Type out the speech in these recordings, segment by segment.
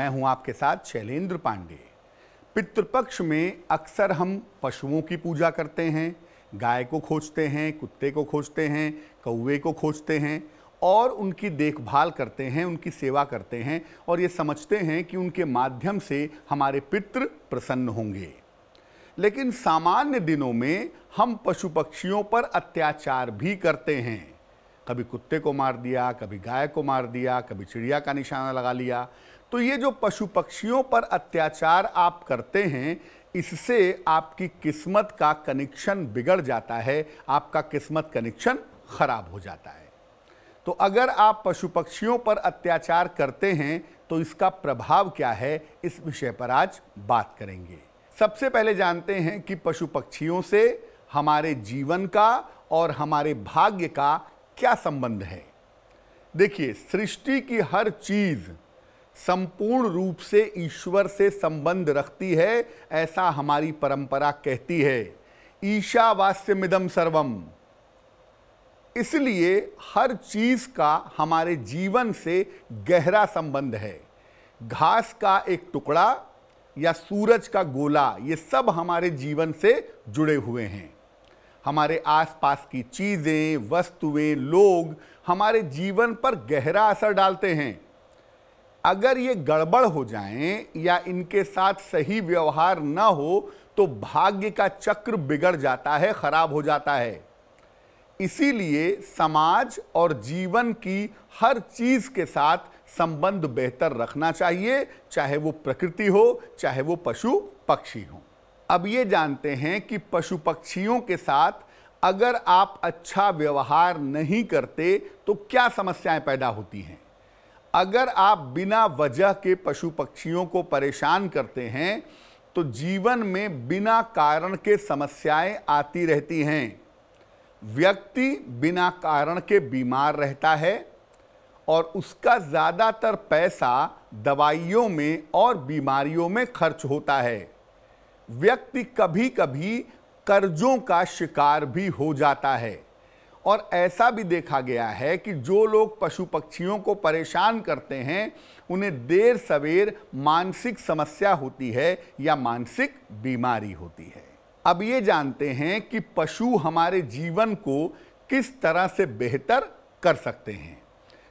मैं हूं आपके साथ शैलेंद्र पांडे पितृपक्ष में अक्सर हम पशुओं की पूजा करते हैं गाय को खोजते हैं कुत्ते को खोजते हैं कौवे को खोजते हैं और उनकी देखभाल करते हैं उनकी सेवा करते हैं और ये समझते हैं कि उनके माध्यम से हमारे पितृ प्रसन्न होंगे लेकिन सामान्य दिनों में हम पशु पक्षियों पर अत्याचार भी करते हैं कभी कुत्ते को मार दिया कभी गाय को मार दिया कभी चिड़िया का निशाना लगा लिया तो ये जो पशु पक्षियों पर अत्याचार आप करते हैं इससे आपकी किस्मत का कनेक्शन बिगड़ जाता है आपका किस्मत कनेक्शन खराब हो जाता है तो अगर आप पशु पक्षियों पर अत्याचार करते हैं तो इसका प्रभाव क्या है इस विषय पर आज बात करेंगे सबसे पहले जानते हैं कि पशु पक्षियों से हमारे जीवन का और हमारे भाग्य का क्या संबंध है देखिए सृष्टि की हर चीज़ संपूर्ण रूप से ईश्वर से संबंध रखती है ऐसा हमारी परंपरा कहती है मिदम सर्वम इसलिए हर चीज़ का हमारे जीवन से गहरा संबंध है घास का एक टुकड़ा या सूरज का गोला ये सब हमारे जीवन से जुड़े हुए हैं हमारे आसपास की चीज़ें वस्तुएं लोग हमारे जीवन पर गहरा असर डालते हैं अगर ये गड़बड़ हो जाएं या इनके साथ सही व्यवहार ना हो तो भाग्य का चक्र बिगड़ जाता है खराब हो जाता है इसीलिए समाज और जीवन की हर चीज के साथ संबंध बेहतर रखना चाहिए चाहे वो प्रकृति हो चाहे वो पशु पक्षी हों अब ये जानते हैं कि पशु पक्षियों के साथ अगर आप अच्छा व्यवहार नहीं करते तो क्या समस्याएं पैदा होती हैं अगर आप बिना वजह के पशु पक्षियों को परेशान करते हैं तो जीवन में बिना कारण के समस्याएं आती रहती हैं व्यक्ति बिना कारण के बीमार रहता है और उसका ज़्यादातर पैसा दवाइयों में और बीमारियों में खर्च होता है व्यक्ति कभी कभी कर्जों का शिकार भी हो जाता है और ऐसा भी देखा गया है कि जो लोग पशु पक्षियों को परेशान करते हैं उन्हें देर सवेर मानसिक समस्या होती है या मानसिक बीमारी होती है अब ये जानते हैं कि पशु हमारे जीवन को किस तरह से बेहतर कर सकते हैं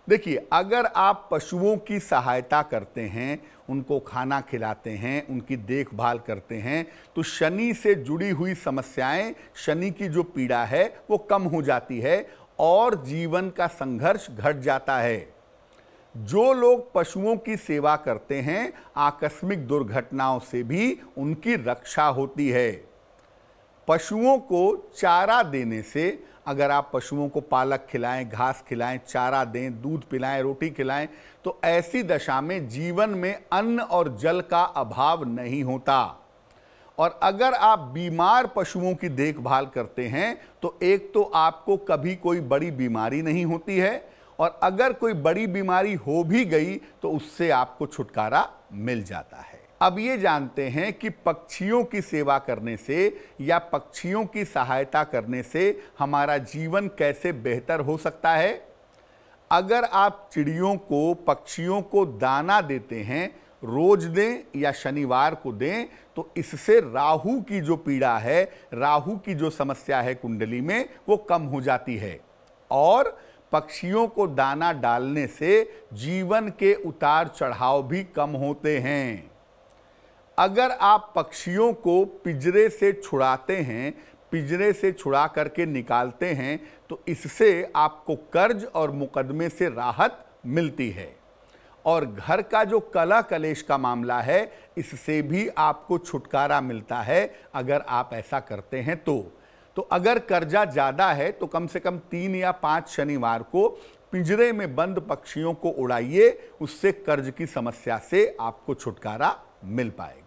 देखिए अगर आप पशुओं की सहायता करते हैं उनको खाना खिलाते हैं उनकी देखभाल करते हैं तो शनि से जुड़ी हुई समस्याएं शनि की जो पीड़ा है वो कम हो जाती है और जीवन का संघर्ष घट जाता है जो लोग पशुओं की सेवा करते हैं आकस्मिक दुर्घटनाओं से भी उनकी रक्षा होती है पशुओं को चारा देने से अगर आप पशुओं को पालक खिलाएं घास खिलाएं चारा दें दूध पिलाएं रोटी खिलाएं तो ऐसी दशा में जीवन में अन्न और जल का अभाव नहीं होता और अगर आप बीमार पशुओं की देखभाल करते हैं तो एक तो आपको कभी कोई बड़ी बीमारी नहीं होती है और अगर कोई बड़ी बीमारी हो भी गई तो उससे आपको छुटकारा मिल जाता है अब ये जानते हैं कि पक्षियों की सेवा करने से या पक्षियों की सहायता करने से हमारा जीवन कैसे बेहतर हो सकता है अगर आप चिड़ियों को पक्षियों को दाना देते हैं रोज दें या शनिवार को दें तो इससे राहु की जो पीड़ा है राहु की जो समस्या है कुंडली में वो कम हो जाती है और पक्षियों को दाना डालने से जीवन के उतार चढ़ाव भी कम होते हैं अगर आप पक्षियों को पिंजरे से छुड़ाते हैं पिंजरे से छुड़ा करके निकालते हैं तो इससे आपको कर्ज और मुकदमे से राहत मिलती है और घर का जो कला कलेश का मामला है इससे भी आपको छुटकारा मिलता है अगर आप ऐसा करते हैं तो तो अगर कर्जा ज़्यादा है तो कम से कम तीन या पाँच शनिवार को पिंजरे में बंद पक्षियों को उड़ाइए उससे कर्ज की समस्या से आपको छुटकारा मिल पाए